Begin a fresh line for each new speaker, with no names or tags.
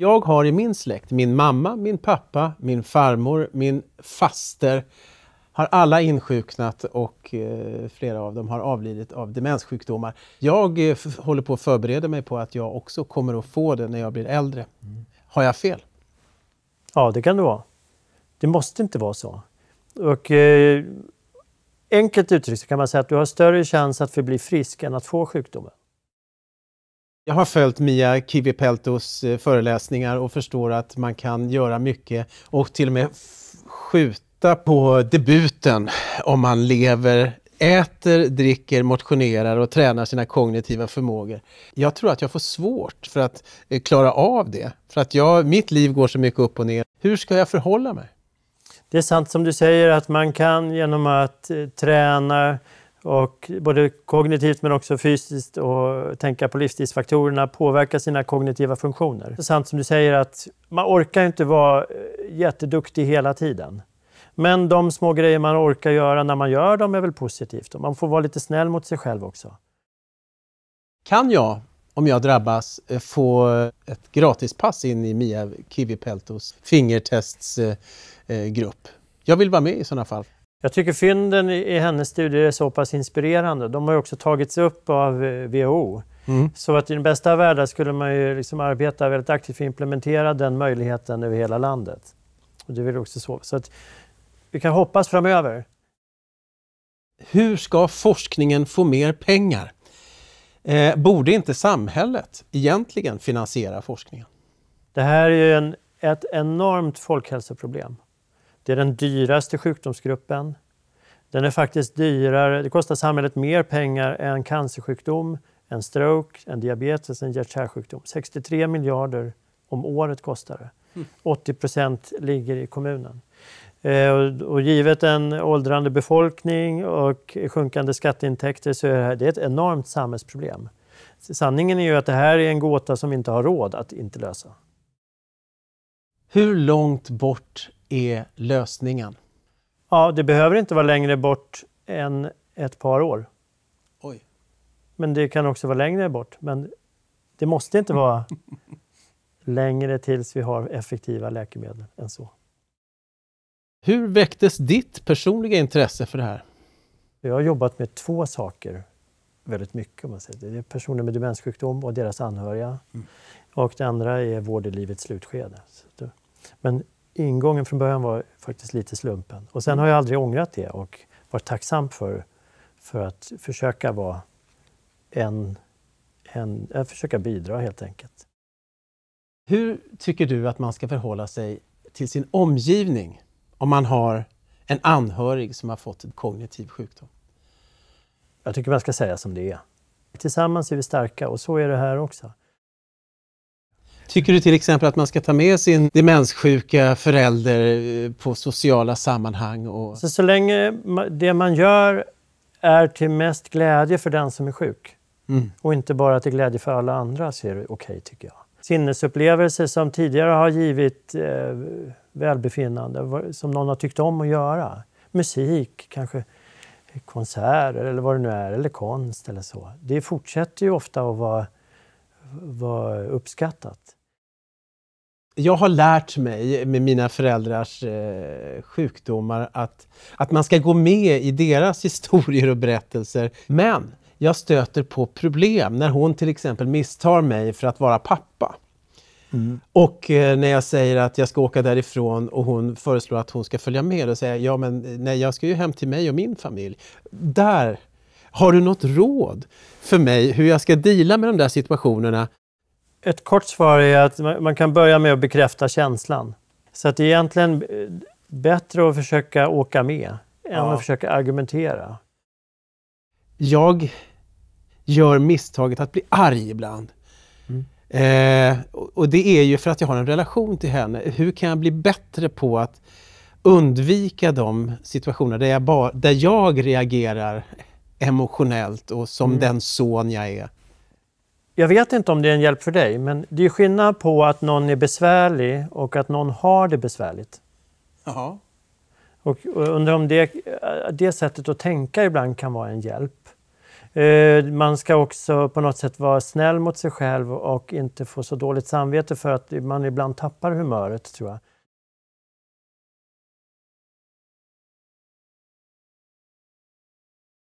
Jag har i min släkt, min mamma, min pappa, min farmor, min faster har alla insjuknat och eh, flera av dem har avlidit av demenssjukdomar. Jag eh, håller på att förbereda mig på att jag också kommer att få det när jag blir äldre. Mm. Har jag fel? Ja, det kan det vara. Det måste inte
vara så. Och, eh, enkelt uttryckt kan man säga att du har större chans
att förbli frisk än att få sjukdomen. Jag har följt Mia Kivipeltos eh, föreläsningar och förstår att man kan göra mycket och till och med skjuta på debuten om man lever, äter, dricker, motionerar och tränar sina kognitiva förmågor. Jag tror att jag får svårt för att eh, klara av det, för att jag, mitt liv går så mycket upp och ner. Hur ska jag förhålla mig? Det
är sant som du säger att man kan genom att eh, träna, och både kognitivt men också fysiskt och tänka på livsstilsfaktorerna påverkar sina kognitiva funktioner. Så sant som du säger att man orkar inte vara eh, jätteduktig hela tiden. Men de små grejer man orkar göra när man gör dem är väl positivt och man får vara lite snäll mot sig
själv också. Kan jag, om jag drabbas, eh, få eh, ett gratispass in i Mia Kivipeltos fingertestsgrupp? Jag vill vara med i sådana fall. Jag tycker fynden i hennes studier är så pass inspirerande. De har
också tagits upp av WHO. Eh, mm. Så att i den bästa av världar skulle man ju liksom arbeta väldigt aktivt för att implementera den möjligheten över hela landet. Och det vill också så. Så att
vi kan hoppas framöver. Hur ska forskningen få mer pengar? Eh, borde inte samhället egentligen finansiera forskningen? Det här är ju en, ett enormt folkhälsoproblem. Det är den
dyraste sjukdomsgruppen. Den är faktiskt dyrare, det kostar samhället mer pengar än cancersjukdom, en stroke, en diabetes, en hjärt-kärlsjukdom. 63 miljarder om året kostar det. 80 procent ligger i kommunen. Eh, och givet en åldrande befolkning och sjunkande skatteintäkter så är det, här, det är ett enormt samhällsproblem. Sanningen är ju att det här är en gåta som vi inte har råd att inte lösa. Hur långt bort är lösningen? Ja, det behöver inte vara längre bort än ett par år. Oj. Men det kan också vara längre bort. Men det måste inte vara längre tills vi har effektiva läkemedel än så. Hur väcktes ditt personliga intresse för det här? Jag har jobbat med två saker väldigt mycket. Om man säger. Det är personer med demenssjukdom och deras anhöriga. Mm. Och det andra är vård i livets slutskede. Men ingången från början var faktiskt lite slumpen. Och sen mm. har jag aldrig ångrat det och varit tacksam för, för att försöka
vara en, en, att eh, försöka bidra helt enkelt. Hur tycker du att man ska förhålla sig till sin omgivning om man har en anhörig som har fått en kognitiv sjukdom? Jag tycker man ska
säga som det är. Tillsammans är vi starka och så är det här också.
Tycker du till exempel att man ska ta med sin demenssjuka förälder eh, på sociala sammanhang? Och... Så,
så länge det man gör är till mest glädje för den som är sjuk mm. och inte bara till glädje för alla andra så är det okej, okay, tycker jag. Sinnesupplevelser som tidigare har givit eh, välbefinnande, som någon har tyckt om att göra. Musik, kanske konserter eller vad det nu är, eller konst
eller så. Det fortsätter ju ofta att vara, vara uppskattat jag har lärt mig med mina föräldrars eh, sjukdomar att, att man ska gå med i deras historier och berättelser. Men jag stöter på problem när hon till exempel misstar mig för att vara pappa. Mm. Och eh, när jag säger att jag ska åka därifrån och hon föreslår att hon ska följa med, och säga ja men eh, nej, jag ska ju hem till mig och min familj. Där har du något råd för mig hur jag ska dela med de där situationerna ett kort svar är
att man kan börja med att bekräfta känslan. Så att det är egentligen eh, bättre att försöka åka med än ja. att försöka argumentera. Jag
gör misstaget att bli arg ibland. Mm. Eh, och det är ju för att jag har en relation till henne. Hur kan jag bli bättre på att undvika de situationer där jag, bara, där jag reagerar emotionellt och som mm. den son jag är? Jag vet inte om det är en hjälp för dig, men det är skillnad
på att någon är besvärlig och att någon har det besvärligt. Jaha. Och undrar om det, eh, det sättet att tänka ibland kan vara en hjälp. Eh, man ska också på något sätt vara snäll mot sig själv och inte få så dåligt samvete för att man ibland tappar humöret, tror jag.